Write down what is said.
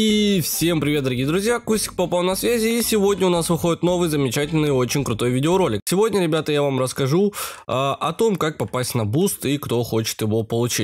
И всем привет, дорогие друзья, Кусик попал на связи, и сегодня у нас выходит новый замечательный очень крутой видеоролик. Сегодня, ребята, я вам расскажу э, о том, как попасть на буст и кто хочет его получить.